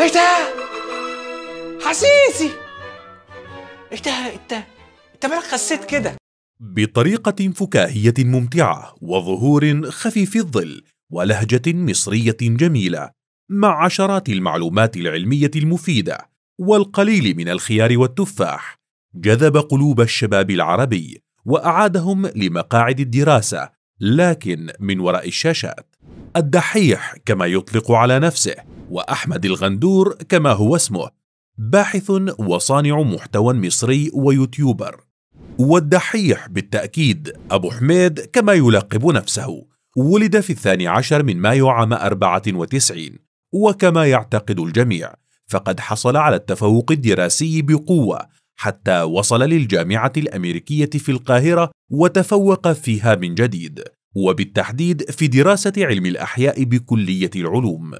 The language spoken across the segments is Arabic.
ايه ده حسيسي ايه ده انت انت مالك خسيت كده بطريقة فكاهية ممتعة وظهور خفيف الظل ولهجة مصرية جميلة مع عشرات المعلومات العلمية المفيدة والقليل من الخيار والتفاح جذب قلوب الشباب العربي وأعادهم لمقاعد الدراسة لكن من وراء الشاشات الدحيح كما يطلق على نفسه وأحمد الغندور كما هو اسمه باحث وصانع محتوى مصري ويوتيوبر والدحيح بالتأكيد أبو حميد كما يلقب نفسه ولد في الثاني عشر من مايو عام 94 وكما يعتقد الجميع فقد حصل على التفوق الدراسي بقوة حتى وصل للجامعة الأمريكية في القاهرة وتفوق فيها من جديد وبالتحديد في دراسة علم الأحياء بكلية العلوم.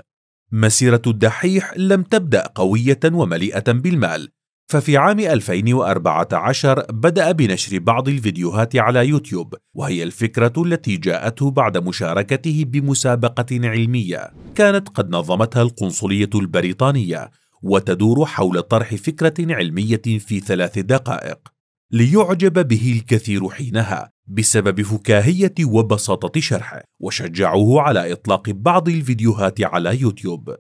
مسيرة الدحيح لم تبدأ قوية ومليئة بالمال، ففي عام 2014 بدأ بنشر بعض الفيديوهات على يوتيوب، وهي الفكرة التي جاءته بعد مشاركته بمسابقة علمية كانت قد نظمتها القنصلية البريطانية، وتدور حول طرح فكرة علمية في ثلاث دقائق. ليعجب به الكثير حينها بسبب فكاهية وبساطة شرحه وشجعوه على إطلاق بعض الفيديوهات على يوتيوب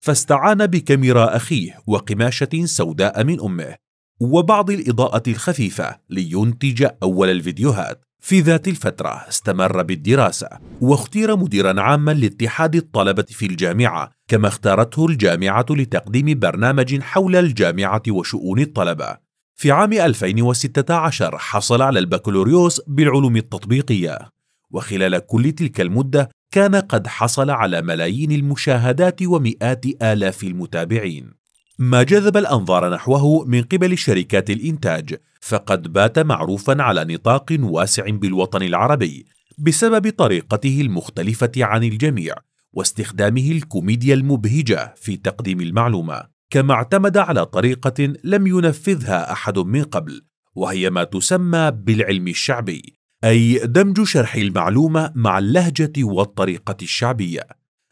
فاستعان بكاميرا أخيه وقماشة سوداء من أمه وبعض الإضاءة الخفيفة لينتج أول الفيديوهات في ذات الفترة استمر بالدراسة واختير مديرا عاما لاتحاد الطلبة في الجامعة كما اختارته الجامعة لتقديم برنامج حول الجامعة وشؤون الطلبة في عام 2016 حصل على البكالوريوس بالعلوم التطبيقية وخلال كل تلك المدة كان قد حصل على ملايين المشاهدات ومئات آلاف المتابعين ما جذب الأنظار نحوه من قبل شركات الإنتاج فقد بات معروفا على نطاق واسع بالوطن العربي بسبب طريقته المختلفة عن الجميع واستخدامه الكوميديا المبهجة في تقديم المعلومة كما اعتمد على طريقة لم ينفذها أحد من قبل وهي ما تسمى بالعلم الشعبي أي دمج شرح المعلومة مع اللهجة والطريقة الشعبية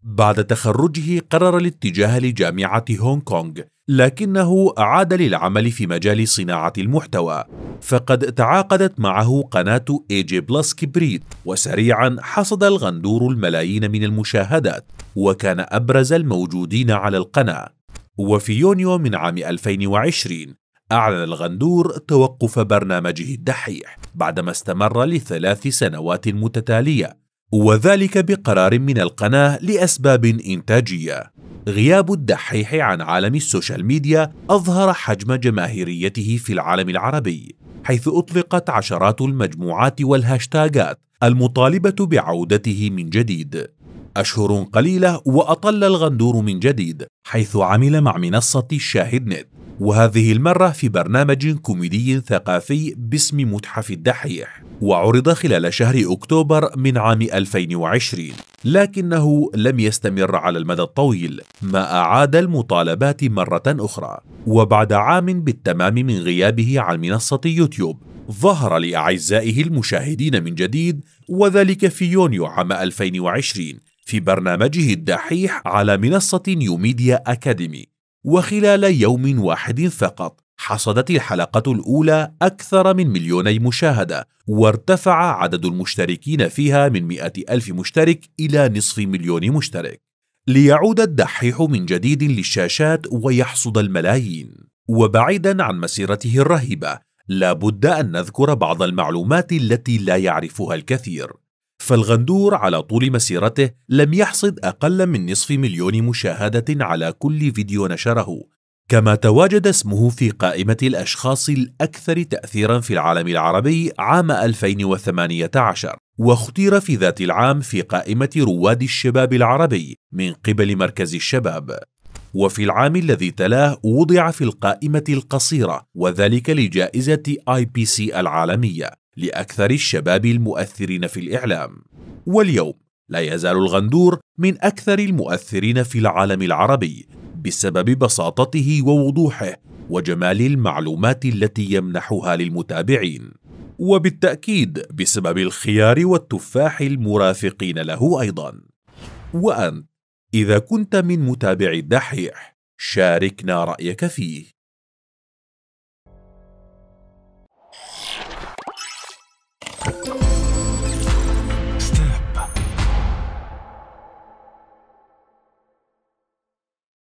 بعد تخرجه قرر الاتجاه لجامعة هونغ كونغ لكنه عاد للعمل في مجال صناعة المحتوى فقد تعاقدت معه قناة اي جي بلس كبريت وسريعا حصد الغندور الملايين من المشاهدات وكان أبرز الموجودين على القناة وفي يونيو من عام 2020 أعلن الغندور توقف برنامجه الدحيح بعدما استمر لثلاث سنوات متتالية وذلك بقرار من القناة لأسباب إنتاجية غياب الدحيح عن عالم السوشيال ميديا أظهر حجم جماهيريته في العالم العربي حيث أطلقت عشرات المجموعات والهاشتاغات المطالبة بعودته من جديد أشهر قليلة وأطل الغندور من جديد حيث عمل مع منصة الشاهد نت وهذه المرة في برنامج كوميدي ثقافي باسم متحف الدحيح وعرض خلال شهر أكتوبر من عام 2020 لكنه لم يستمر على المدى الطويل ما أعاد المطالبات مرة أخرى وبعد عام بالتمام من غيابه عن منصة يوتيوب ظهر لأعزائه المشاهدين من جديد وذلك في يونيو عام 2020 في برنامجه الدحيح على منصة نيوميديا أكاديمي وخلال يوم واحد فقط حصدت الحلقة الأولى أكثر من مليوني مشاهدة وارتفع عدد المشتركين فيها من مئة ألف مشترك إلى نصف مليون مشترك ليعود الدحيح من جديد للشاشات ويحصد الملايين وبعيدا عن مسيرته الرهيبة لابد أن نذكر بعض المعلومات التي لا يعرفها الكثير فالغندور على طول مسيرته لم يحصد أقل من نصف مليون مشاهدة على كل فيديو نشره كما تواجد اسمه في قائمة الأشخاص الأكثر تأثيرا في العالم العربي عام 2018 واختير في ذات العام في قائمة رواد الشباب العربي من قبل مركز الشباب وفي العام الذي تلاه وضع في القائمة القصيرة وذلك لجائزة IPC العالمية لأكثر الشباب المؤثرين في الإعلام واليوم لا يزال الغندور من أكثر المؤثرين في العالم العربي بسبب بساطته ووضوحه وجمال المعلومات التي يمنحها للمتابعين وبالتأكيد بسبب الخيار والتفاح المرافقين له أيضا وأنت إذا كنت من متابعي الدحيح شاركنا رأيك فيه